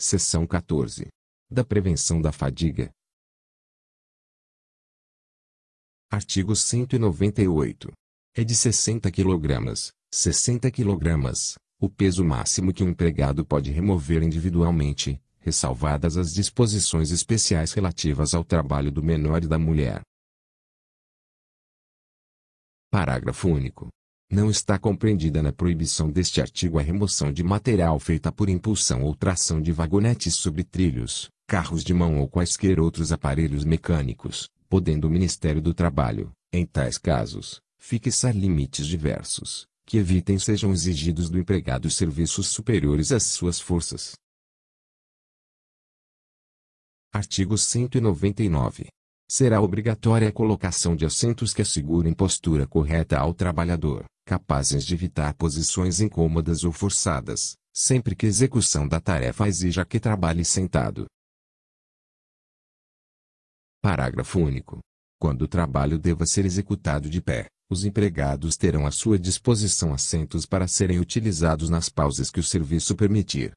Seção 14. Da prevenção da fadiga. Artigo 198. É de 60 kg, 60 kg, o peso máximo que um empregado pode remover individualmente, ressalvadas as disposições especiais relativas ao trabalho do menor e da mulher. Parágrafo único não está compreendida na proibição deste artigo a remoção de material feita por impulsão ou tração de vagonetes sobre trilhos, carros de mão ou quaisquer outros aparelhos mecânicos, podendo o Ministério do Trabalho, em tais casos, fixar limites diversos, que evitem sejam exigidos do empregado serviços superiores às suas forças. Artigo 199. Será obrigatória a colocação de assentos que assegurem postura correta ao trabalhador, capazes de evitar posições incômodas ou forçadas, sempre que a execução da tarefa exija que trabalhe sentado. Parágrafo único. Quando o trabalho deva ser executado de pé, os empregados terão à sua disposição assentos para serem utilizados nas pausas que o serviço permitir.